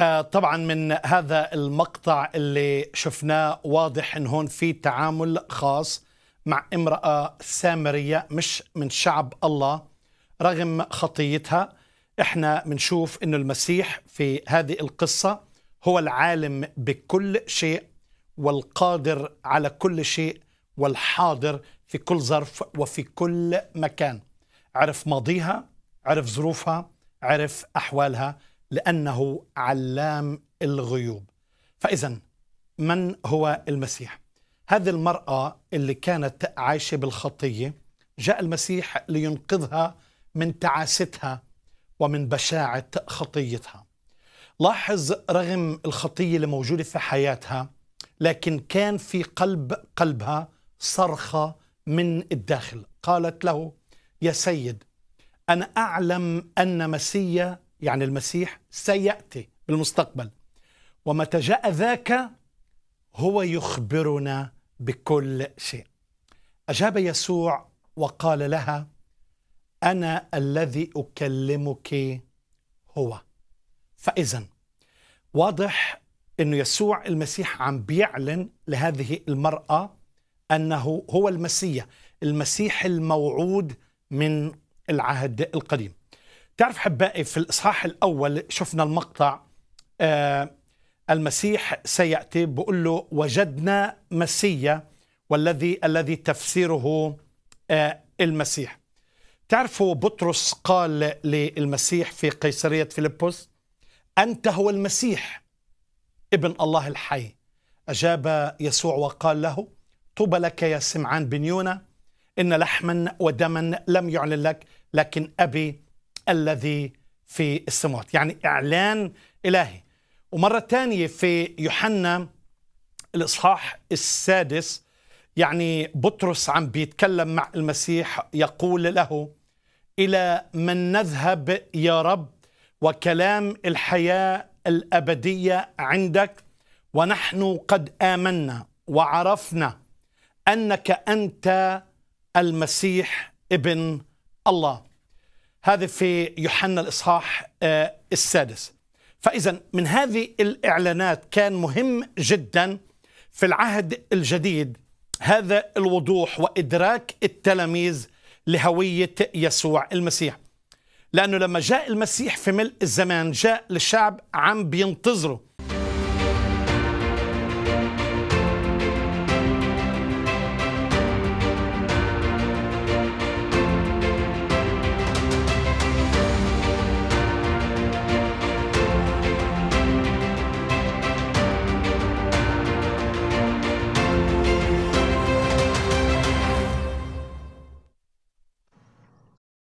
آه، طبعا من هذا المقطع اللي شفناه واضح ان هون في تعامل خاص مع امرأة سامرية مش من شعب الله رغم خطيتها احنا بنشوف انه المسيح في هذه القصة هو العالم بكل شيء والقادر على كل شيء والحاضر في كل ظرف وفي كل مكان عرف ماضيها عرف ظروفها عرف أحوالها لأنه علام الغيوب فإذا من هو المسيح؟ هذه المرأة اللي كانت عايشة بالخطية جاء المسيح لينقذها من تعاستها ومن بشاعة خطيتها لاحظ رغم الخطية اللي موجودة في حياتها لكن كان في قلب قلبها صرخة من الداخل قالت له يا سيد أنا أعلم أن مسيا يعني المسيح سيأتي بالمستقبل ومتى جاء ذاك هو يخبرنا بكل شيء أجاب يسوع وقال لها أنا الذي أكلمك هو فإذا واضح أنه يسوع المسيح عم بيعلن لهذه المرأة أنه هو المسيح المسيح الموعود من العهد القديم تعرف حبائي في الإصحاح الأول شفنا المقطع آه المسيح سيأتي بقول له وجدنا مسيا والذي الذي تفسيره آه المسيح تعرفوا بطرس قال للمسيح في قيصرية فيلبس أنت هو المسيح ابن الله الحي أجاب يسوع وقال له طوبى لك يا سمعان بن يونا إن لحما ودما لم يعلن لك لكن أبي الذي في السماوات يعني إعلان إلهي ومرة ثانية في يوحنا الإصحاح السادس يعني بطرس عم بيتكلم مع المسيح يقول له إلى من نذهب يا رب وكلام الحياة الأبدية عندك ونحن قد آمنا وعرفنا أنك أنت المسيح ابن الله هذا في يوحنا الإصحاح آه، السادس فإذا من هذه الإعلانات كان مهم جدا في العهد الجديد هذا الوضوح وإدراك التلاميذ لهوية يسوع المسيح لأنه لما جاء المسيح في ملء الزمان جاء للشعب عم بينتظره